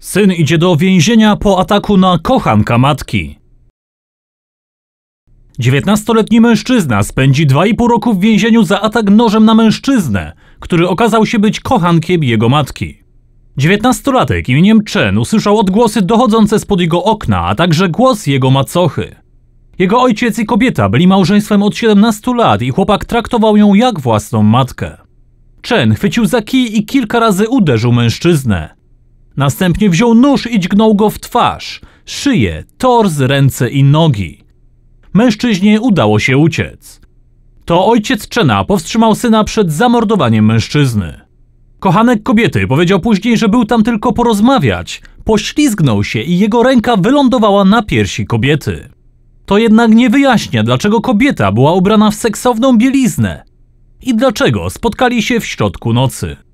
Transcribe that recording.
Syn idzie do więzienia po ataku na kochanka matki. 19-letni mężczyzna spędzi 2,5 roku w więzieniu za atak nożem na mężczyznę, który okazał się być kochankiem jego matki. 19-latek imieniem Chen usłyszał odgłosy dochodzące spod jego okna, a także głos jego macochy. Jego ojciec i kobieta byli małżeństwem od 17 lat i chłopak traktował ją jak własną matkę. Chen chwycił za kij i kilka razy uderzył mężczyznę. Następnie wziął nóż i dźgnął go w twarz, szyję, torz ręce i nogi. Mężczyźnie udało się uciec. To ojciec Czena powstrzymał syna przed zamordowaniem mężczyzny. Kochanek kobiety powiedział później, że był tam tylko porozmawiać. Poślizgnął się i jego ręka wylądowała na piersi kobiety. To jednak nie wyjaśnia, dlaczego kobieta była ubrana w seksowną bieliznę i dlaczego spotkali się w środku nocy.